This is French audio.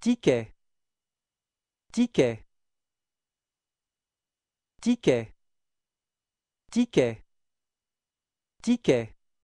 ticket ticket ticket ticket ticket